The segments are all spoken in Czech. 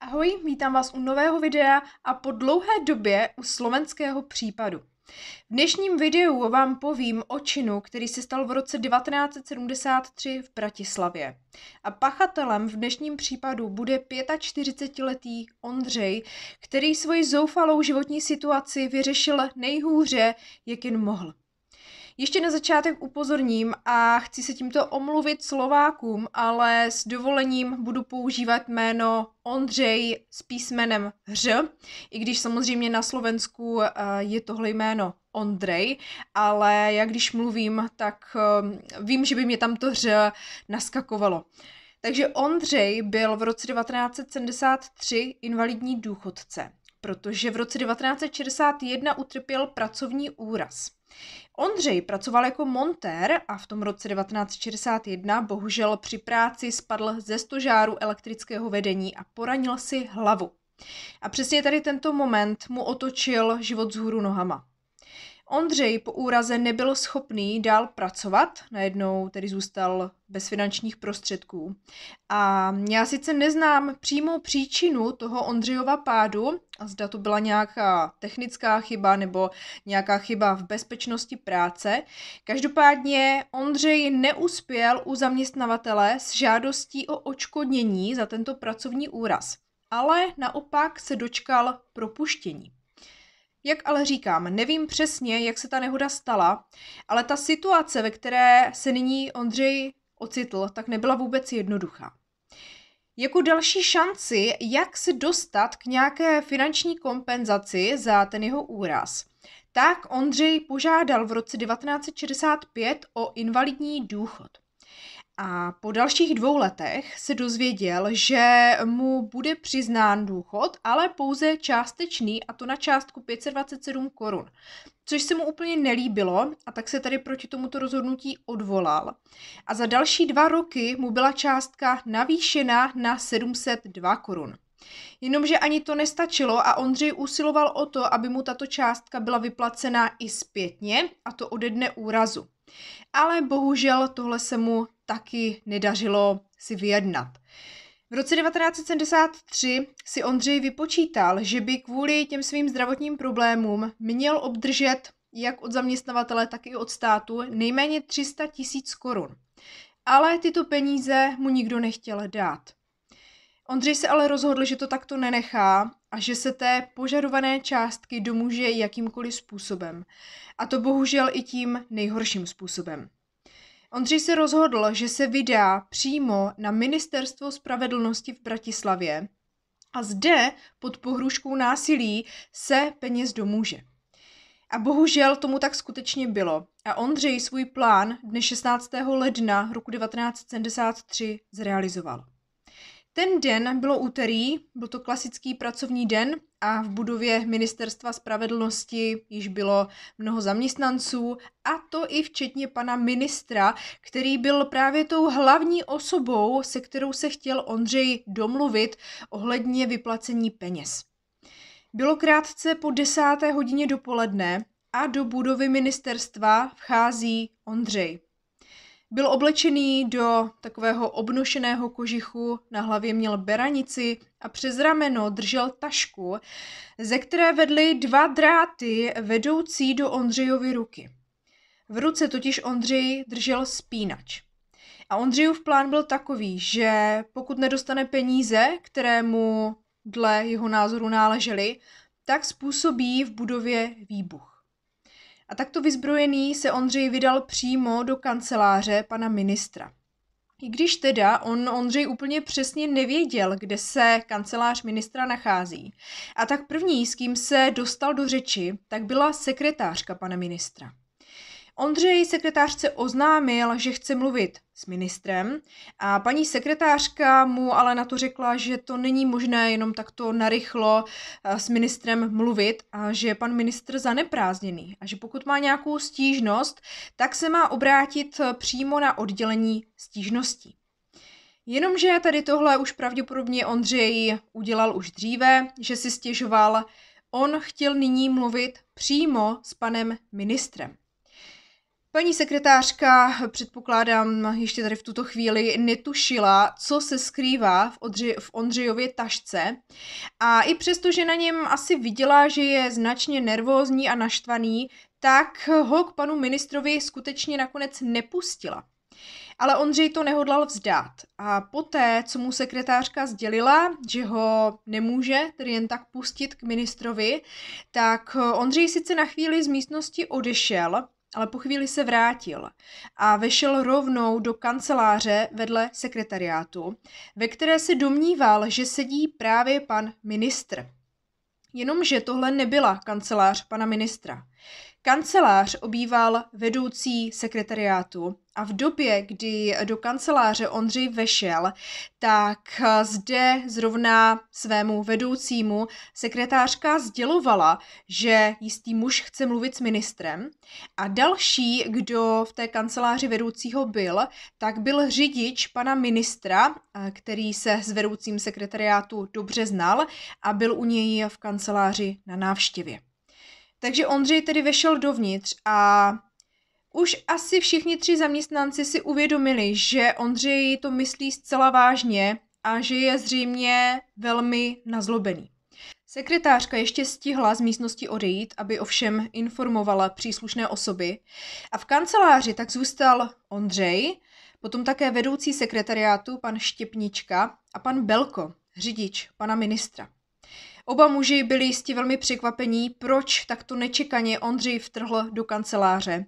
Ahoj, vítám vás u nového videa a po dlouhé době u slovenského případu. V dnešním videu vám povím o činu, který se stal v roce 1973 v Bratislavě. A pachatelem v dnešním případu bude 45-letý Ondřej, který svoji zoufalou životní situaci vyřešil nejhůře, jak jen mohl. Ještě na začátek upozorním a chci se tímto omluvit Slovákům, ale s dovolením budu používat jméno Ondřej s písmenem Hř, i když samozřejmě na Slovensku eh, je tohle jméno Ondrej, ale já když mluvím, tak eh, vím, že by mě tam to Hř naskakovalo. Takže Ondřej byl v roce 1973 invalidní důchodce, protože v roce 1961 utrpěl pracovní úraz. Ondřej pracoval jako montér a v tom roce 1961 bohužel při práci spadl ze stožáru elektrického vedení a poranil si hlavu. A přesně tady tento moment mu otočil život z hůru nohama. Ondřej po úraze nebyl schopný dál pracovat, najednou tedy zůstal bez finančních prostředků. A já sice neznám přímou příčinu toho Ondřejova pádu, a zda to byla nějaká technická chyba nebo nějaká chyba v bezpečnosti práce. Každopádně Ondřej neuspěl u zaměstnavatele s žádostí o očkodnění za tento pracovní úraz, ale naopak se dočkal propuštění. Jak ale říkám, nevím přesně, jak se ta nehoda stala, ale ta situace, ve které se nyní Ondřej ocitl, tak nebyla vůbec jednoduchá. Jako další šanci, jak se dostat k nějaké finanční kompenzaci za ten jeho úraz, tak Ondřej požádal v roce 1965 o invalidní důchod. A po dalších dvou letech se dozvěděl, že mu bude přiznán důchod, ale pouze částečný a to na částku 527 korun. Což se mu úplně nelíbilo a tak se tady proti tomuto rozhodnutí odvolal. A za další dva roky mu byla částka navýšena na 702 korun. Jenomže ani to nestačilo a Ondřej usiloval o to, aby mu tato částka byla vyplacena i zpětně, a to ode dne úrazu. Ale bohužel tohle se mu taky nedařilo si vyjednat. V roce 1973 si Ondřej vypočítal, že by kvůli těm svým zdravotním problémům měl obdržet jak od zaměstnavatele, tak i od státu nejméně 300 tisíc korun. Ale tyto peníze mu nikdo nechtěl dát. Ondřej se ale rozhodl, že to takto nenechá a že se té požadované částky domůže jakýmkoliv způsobem. A to bohužel i tím nejhorším způsobem. Ondřej se rozhodl, že se vydá přímo na Ministerstvo spravedlnosti v Bratislavě a zde pod pohruškou násilí se peněz domůže. A bohužel tomu tak skutečně bylo. A Ondřej svůj plán dne 16. ledna roku 1973 zrealizoval. Ten den bylo úterý, byl to klasický pracovní den a v budově Ministerstva spravedlnosti již bylo mnoho zaměstnanců a to i včetně pana ministra, který byl právě tou hlavní osobou, se kterou se chtěl Ondřej domluvit ohledně vyplacení peněz. Bylo krátce po desáté hodině dopoledne a do budovy ministerstva vchází Ondřej. Byl oblečený do takového obnošeného kožichu, na hlavě měl beranici a přes rameno držel tašku, ze které vedly dva dráty vedoucí do Ondřejovy ruky. V ruce totiž Ondřej držel spínač. A Ondřejův plán byl takový, že pokud nedostane peníze, které mu dle jeho názoru náležely, tak způsobí v budově výbuch. A takto vyzbrojený se Ondřej vydal přímo do kanceláře pana ministra. I když teda on Ondřej úplně přesně nevěděl, kde se kancelář ministra nachází. A tak první, s kým se dostal do řeči, tak byla sekretářka pana ministra. Ondřej sekretářce oznámil, že chce mluvit s ministrem a paní sekretářka mu ale na to řekla, že to není možné jenom takto narychlo eh, s ministrem mluvit a že je pan ministr zaneprázdněný a že pokud má nějakou stížnost, tak se má obrátit eh, přímo na oddělení stížností. Jenomže tady tohle už pravděpodobně Ondřej udělal už dříve, že si stěžoval, on chtěl nyní mluvit přímo s panem ministrem. Paní sekretářka, předpokládám, ještě tady v tuto chvíli netušila, co se skrývá v, Odři- v Ondřejově tašce. A i přesto, že na něm asi viděla, že je značně nervózní a naštvaný, tak ho k panu ministrovi skutečně nakonec nepustila. Ale Ondřej to nehodlal vzdát a poté, co mu sekretářka sdělila, že ho nemůže tedy jen tak pustit k ministrovi, tak Ondřej sice na chvíli z místnosti odešel, ale po chvíli se vrátil a vešel rovnou do kanceláře vedle sekretariátu, ve které se domníval, že sedí právě pan ministr. Jenomže tohle nebyla kancelář pana ministra. Kancelář obýval vedoucí sekretariátu a v době, kdy do kanceláře Ondřej vešel, tak eh, zde zrovna svému vedoucímu sekretářka sdělovala, že jistý muž chce mluvit s ministrem a další, kdo v té kanceláři vedoucího byl, tak byl řidič pana ministra, eh, který se s vedoucím sekretariátu dobře znal a byl u něj v kanceláři na návštěvě. Takže Ondřej tedy vešel dovnitř a už asi všichni tři zaměstnanci si uvědomili, že Ondřej to myslí zcela vážně a že je zřejmě velmi nazlobený. Sekretářka ještě stihla z místnosti odejít, aby ovšem informovala příslušné osoby. A v kanceláři tak zůstal Ondřej, potom také vedoucí sekretariátu pan Štěpnička a pan Belko, řidič pana ministra. Oba muži byli jistě velmi překvapení, proč takto nečekaně Ondřej vtrhl do kanceláře,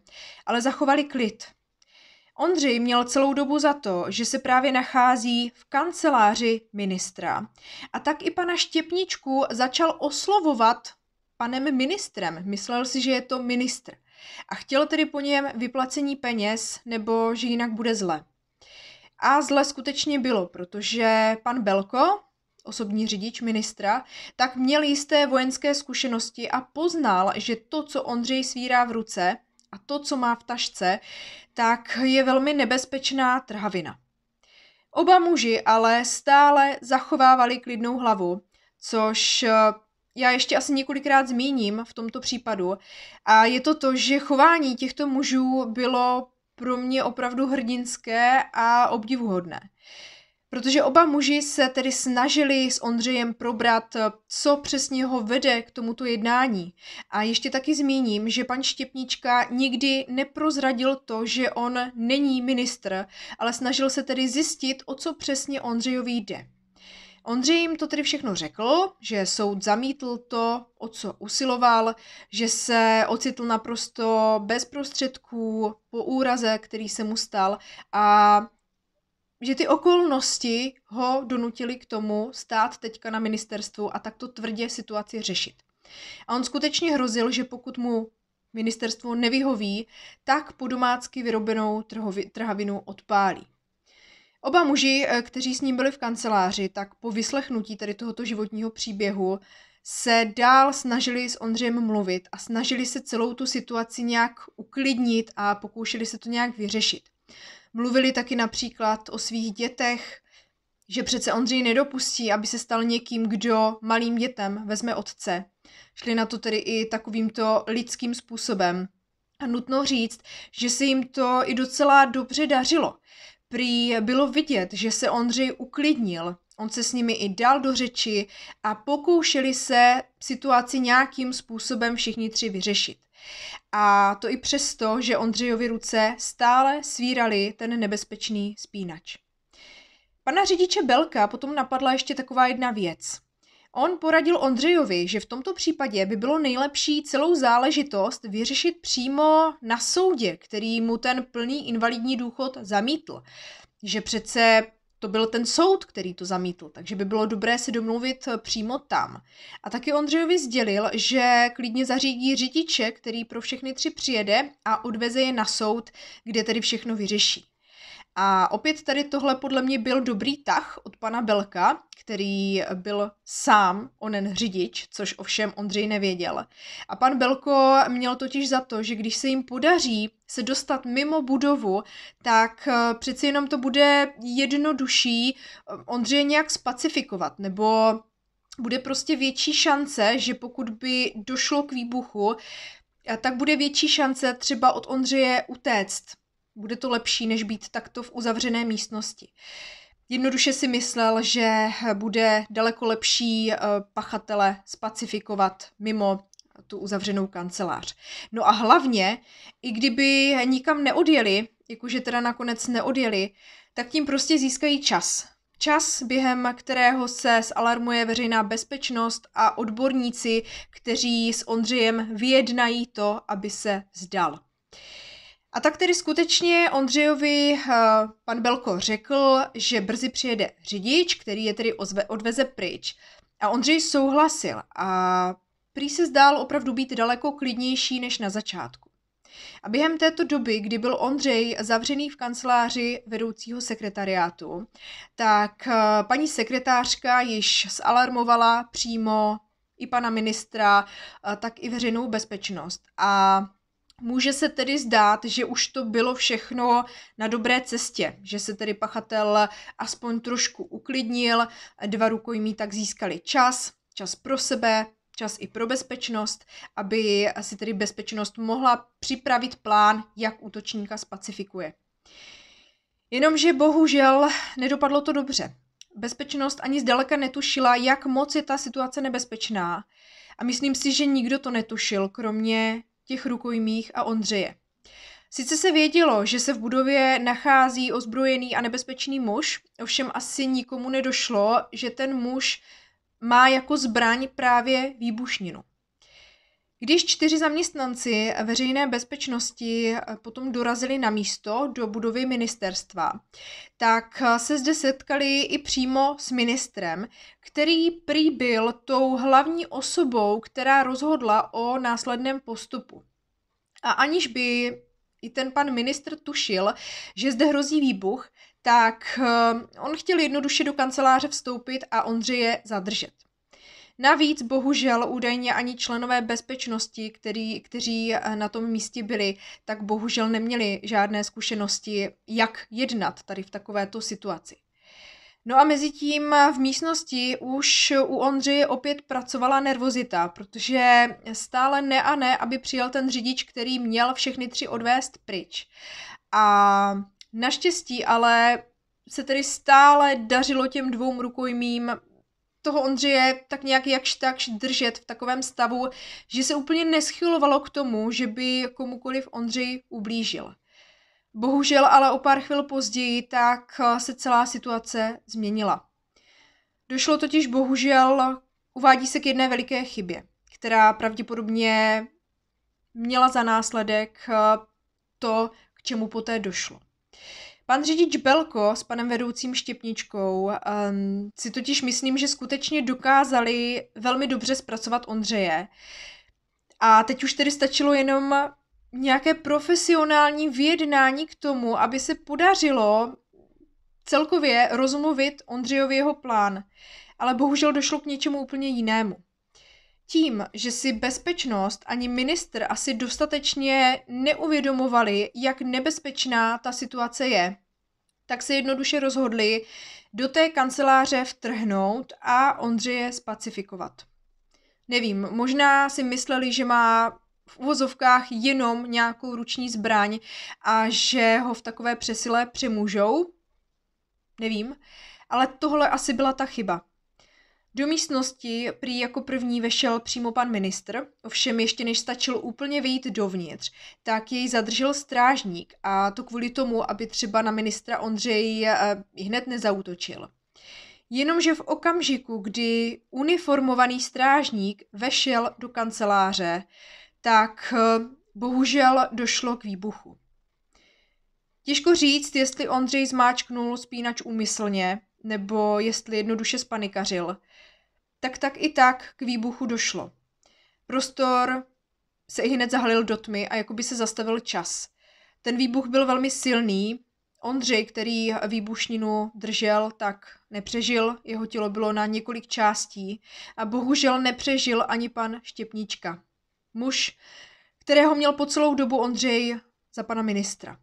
ale zachovali klid. Ondřej měl celou dobu za to, že se právě nachází v kanceláři ministra. A tak i pana Štěpničku začal oslovovat panem ministrem. Myslel si, že je to ministr. A chtěl tedy po něm vyplacení peněz, nebo že jinak bude zle. A zle skutečně bylo, protože pan Belko, osobní řidič ministra, tak měl jisté vojenské zkušenosti a poznal, že to, co Ondřej svírá v ruce a to, co má v tašce, tak je velmi nebezpečná trhavina. Oba muži ale stále zachovávali klidnou hlavu, což eh, já ještě asi několikrát zmíním v tomto případu. A je to to, že chování těchto mužů bylo pro mě opravdu hrdinské a obdivuhodné. Protože oba muži se tedy snažili s Ondřejem probrat, co přesně ho vede k tomuto jednání. A ještě taky zmíním, že pan Štěpnička nikdy neprozradil to, že on není ministr, ale snažil se tedy zjistit, o co přesně Ondřejovi jde. Ondřej jim to tedy všechno řekl, že soud zamítl to, o co usiloval, že se ocitl naprosto bez prostředků po úraze, který se mu stal a že ty okolnosti ho donutily k tomu stát teďka na ministerstvu a takto tvrdě situaci řešit. A on skutečně hrozil, že pokud mu ministerstvo nevyhoví, tak po domácky vyrobenou trhovi, trhavinu odpálí. Oba muži, eh, kteří s ním byli v kanceláři, tak po vyslechnutí tady tohoto životního příběhu se dál snažili s Ondřejem mluvit a snažili se celou tu situaci nějak uklidnit a pokoušeli se to nějak vyřešit. Mluvili taky například o svých dětech, že přece Ondřej nedopustí, aby se stal někým, kdo malým dětem vezme otce. Šli na to tedy i takovýmto lidským způsobem. A nutno říct, že se jim to i docela dobře dařilo. Prý bylo vidět, že se Ondřej uklidnil, on se s nimi i dal do řeči a pokoušeli se situaci nějakým způsobem všichni tři vyřešit. A to i přesto, že Ondřejovi ruce stále svírali ten nebezpečný spínač. Pana řidiče Belka potom napadla ještě taková jedna věc. On poradil Ondřejovi, že v tomto případě by bylo nejlepší celou záležitost vyřešit přímo na soudě, který mu ten plný invalidní důchod zamítl. Že přece to byl ten soud, který to zamítl, takže by bylo dobré se domluvit eh, přímo tam. A taky Ondřejovi sdělil, že klidně zařídí řidiče, který pro všechny tři přijede a odveze je na soud, kde tedy všechno vyřeší. A opět tady tohle podle mě byl dobrý tah od pana Belka, který byl sám onen řidič, což ovšem Ondřej nevěděl. A pan Belko měl totiž za to, že když se jim podaří se dostat mimo budovu, tak eh, přeci jenom to bude jednodušší eh, Ondřeje nějak spacifikovat, nebo bude prostě větší šance, že pokud by došlo k výbuchu, eh, tak bude větší šance třeba od Ondřeje utéct bude to lepší, než být takto v uzavřené místnosti. Jednoduše si myslel, že bude daleko lepší eh, pachatele spacifikovat mimo tu uzavřenou kancelář. No a hlavně, i kdyby nikam neodjeli, jakože teda nakonec neodjeli, tak tím prostě získají čas. Čas, během kterého se zalarmuje veřejná bezpečnost a odborníci, kteří s Ondřejem vyjednají to, aby se vzdal. A tak tedy skutečně Ondřejovi eh, pan Belko řekl, že brzy přijede řidič, který je tedy ozve, odveze pryč. A Ondřej souhlasil a prý se zdál opravdu být daleko klidnější než na začátku. A během této doby, kdy byl Ondřej zavřený v kanceláři vedoucího sekretariátu, tak eh, paní sekretářka již zalarmovala přímo i pana ministra, eh, tak i veřejnou bezpečnost. A Může se tedy zdát, že už to bylo všechno na dobré cestě, že se tedy pachatel aspoň trošku uklidnil, dva rukojmí tak získali čas, čas pro sebe, čas i pro bezpečnost, aby si tedy bezpečnost mohla připravit plán, jak útočníka spacifikuje. Jenomže bohužel nedopadlo to dobře. Bezpečnost ani zdaleka netušila, jak moc je ta situace nebezpečná. A myslím si, že nikdo to netušil, kromě těch rukojmích a Ondřeje. Sice se vědělo, že se v budově nachází ozbrojený a nebezpečný muž, ovšem asi nikomu nedošlo, že ten muž má jako zbraň právě výbušninu. Když čtyři zaměstnanci veřejné bezpečnosti eh, potom dorazili na místo do budovy ministerstva, tak eh, se zde setkali i přímo s ministrem, který prý byl tou hlavní osobou, která rozhodla o následném postupu. A aniž by i ten pan ministr tušil, že zde hrozí výbuch, tak eh, on chtěl jednoduše do kanceláře vstoupit a Ondřeje zadržet. Navíc bohužel údajně ani členové bezpečnosti, který, kteří eh, na tom místě byli, tak bohužel neměli žádné zkušenosti, jak jednat tady v takovéto situaci. No a mezi tím v místnosti už u Ondřeje opět pracovala nervozita, protože stále ne a ne, aby přijel ten řidič, který měl všechny tři odvést pryč. A naštěstí ale se tedy stále dařilo těm dvou rukojmím toho Ondřeje tak nějak jakž takž držet v takovém stavu, že se úplně neschylovalo k tomu, že by komukoliv Ondřej ublížil. Bohužel ale o pár chvil později tak eh, se celá situace změnila. Došlo totiž bohužel, uvádí se k jedné veliké chybě, která pravděpodobně měla za následek eh, to, k čemu poté došlo. Pan řidič Belko s panem vedoucím Štěpničkou um, si totiž myslím, že skutečně dokázali velmi dobře zpracovat Ondřeje. A teď už tedy stačilo jenom nějaké profesionální vyjednání k tomu, aby se podařilo celkově rozmluvit Ondřejovi jeho plán. Ale bohužel došlo k něčemu úplně jinému tím, že si bezpečnost ani ministr asi dostatečně neuvědomovali, jak nebezpečná ta situace je, tak se jednoduše rozhodli do té kanceláře vtrhnout a Ondřeje spacifikovat. Nevím, možná si mysleli, že má v uvozovkách jenom nějakou ruční zbraň a že ho v takové přesile přemůžou. Nevím, ale tohle asi byla ta chyba. Do místnosti prý jako první vešel přímo pan ministr, ovšem ještě než stačil úplně vyjít dovnitř, tak jej zadržel strážník a to kvůli tomu, aby třeba na ministra Ondřej eh, hned nezautočil. Jenomže v okamžiku, kdy uniformovaný strážník vešel do kanceláře, tak eh, bohužel došlo k výbuchu. Těžko říct, jestli Ondřej zmáčknul spínač úmyslně, nebo jestli jednoduše spanikařil, tak tak i tak k výbuchu došlo. Prostor se i hned zahalil do tmy a jakoby se zastavil čas. Ten výbuch byl velmi silný. Ondřej, který výbušninu držel, tak nepřežil. Jeho tělo bylo na několik částí a bohužel nepřežil ani pan Štěpníčka. Muž, kterého měl po celou dobu Ondřej za pana ministra.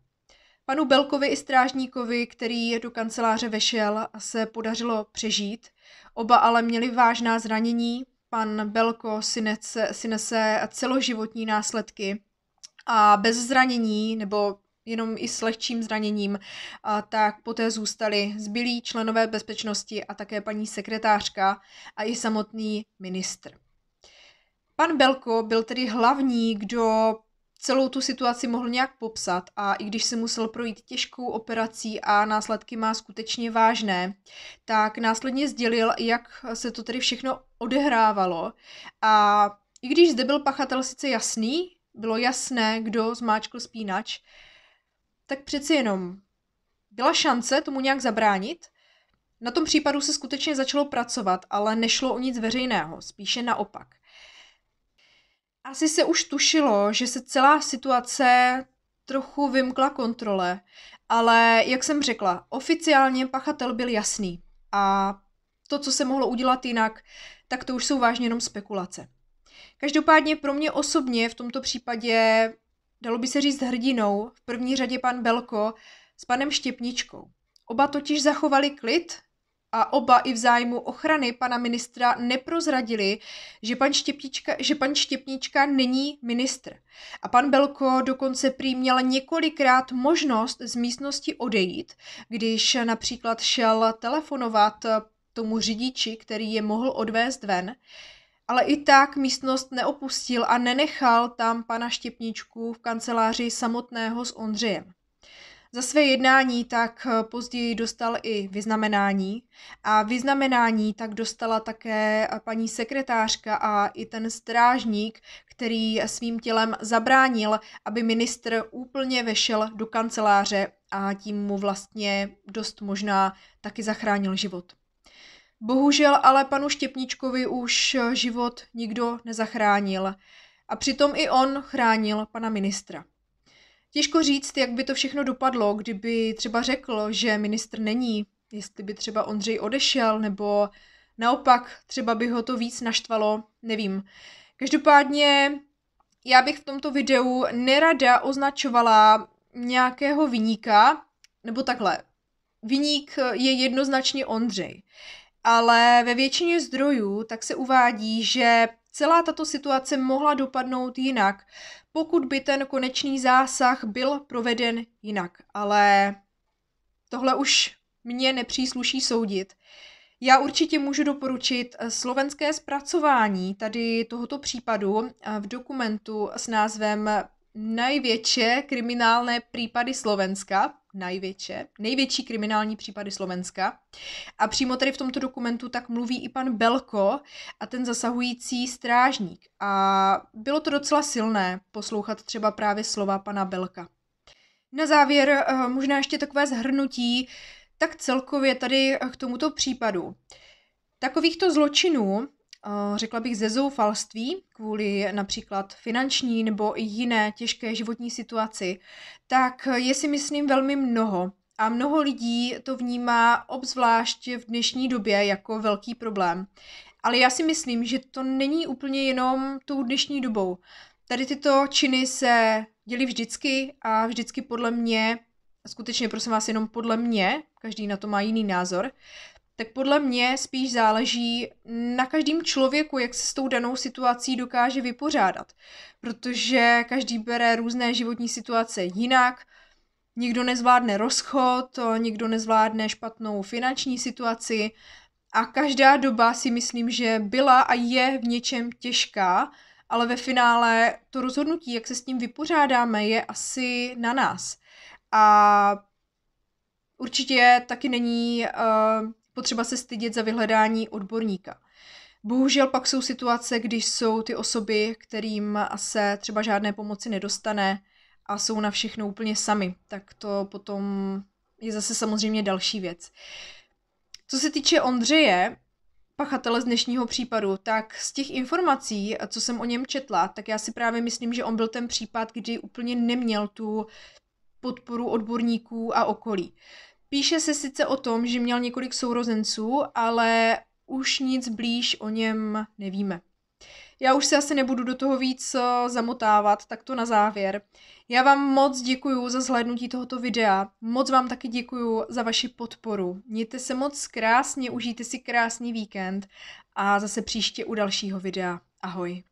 Panu Belkovi i strážníkovi, který do kanceláře vešel, se podařilo přežít. Oba ale měli vážná zranění. Pan Belko si nese, si nese celoživotní následky a bez zranění nebo jenom i s lehčím zraněním, a tak poté zůstali zbylí členové bezpečnosti a také paní sekretářka a i samotný ministr. Pan Belko byl tedy hlavní, kdo celou tu situaci mohl nějak popsat a i když si musel projít těžkou operací a následky má skutečně vážné, tak následně sdělil, jak se to tedy všechno odehrávalo a i když zde byl pachatel sice jasný, bylo jasné, kdo zmáčkl spínač, tak přeci jenom byla šance tomu nějak zabránit. Na tom případu se skutečně začalo pracovat, ale nešlo o nic veřejného, spíše naopak. Asi se už tušilo, že se celá situace trochu vymkla kontrole, ale jak jsem řekla, oficiálně pachatel byl jasný a to, co se mohlo udělat jinak, tak to už jsou vážně jenom spekulace. Každopádně pro mě osobně v tomto případě, dalo by se říct hrdinou, v první řadě pan Belko s panem Štěpničkou. Oba totiž zachovali klid, a oba i v zájmu ochrany pana ministra neprozradili, že pan, Štěpnička, že pan Štěpnička není ministr. A pan Belko dokonce prý měl několikrát možnost z místnosti odejít, když například šel telefonovat tomu řidiči, který je mohl odvést ven, ale i tak místnost neopustil a nenechal tam pana Štěpničku v kanceláři samotného s Ondřejem. Za své jednání tak eh, později dostal i vyznamenání a vyznamenání tak dostala také eh, paní sekretářka a i ten strážník, který svým tělem zabránil, aby ministr úplně vešel do kanceláře a tím mu vlastně dost možná taky zachránil život. Bohužel ale panu Štěpničkovi už eh, život nikdo nezachránil a přitom i on chránil pana ministra. Těžko říct, jak by to všechno dopadlo, kdyby třeba řekl, že ministr není, jestli by třeba Ondřej odešel, nebo naopak třeba by ho to víc naštvalo, nevím. Každopádně já bych v tomto videu nerada označovala nějakého vyníka, nebo takhle. Vyník je jednoznačně Ondřej ale ve většině zdrojů tak se uvádí, že celá tato situace mohla dopadnout jinak, pokud by ten konečný zásah byl proveden jinak. Ale tohle už mě nepřísluší soudit. Já určitě můžu doporučit eh, slovenské zpracování tady tohoto případu eh, v dokumentu s názvem "největší kriminální případy Slovenska najvětše, největší kriminální případy Slovenska. A přímo tady v tomto dokumentu tak mluví i pan Belko a ten zasahující strážník. A bylo to docela silné poslouchat třeba právě slova pana Belka. Na závěr eh, možná ještě takové zhrnutí, tak celkově tady k tomuto případu. Takovýchto zločinů Eh, řekla bych, ze zoufalství kvůli například finanční nebo i jiné těžké životní situaci, tak je si myslím velmi mnoho. A mnoho lidí to vnímá obzvlášť v dnešní době jako velký problém. Ale já si myslím, že to není úplně jenom tou dnešní dobou. Tady tyto činy se dělí vždycky a vždycky podle mě, skutečně prosím vás jenom podle mě, každý na to má jiný názor, tak podle mě spíš záleží na každém člověku, jak se s tou danou situací dokáže vypořádat. Protože každý bere různé životní situace jinak, nikdo nezvládne rozchod, nikdo nezvládne špatnou finanční situaci a každá doba si myslím, že byla a je v něčem těžká, ale ve finále to rozhodnutí, jak se s tím vypořádáme, je asi na nás. A určitě taky není uh, potřeba se stydět za vyhledání odborníka. Bohužel pak jsou situace, když jsou ty osoby, kterým se třeba žádné pomoci nedostane a jsou na všechno úplně sami, tak to potom je zase samozřejmě další věc. Co se týče Ondřeje, pachatele z dnešního případu, tak z těch informací, co jsem o něm četla, tak já si právě myslím, že on byl ten případ, kdy úplně neměl tu podporu odborníků a okolí. Uh, Píše se sice o tom, že měl několik sourozenců, ale už nic blíž o něm nevíme. Já už se asi nebudu do toho víc eh, zamotávat, tak to na závěr. Já vám moc děkuji za zhlédnutí tohoto videa, moc vám taky děkuji za vaši podporu. Mějte se moc krásně, užijte si krásný víkend a zase příště u dalšího videa. Ahoj.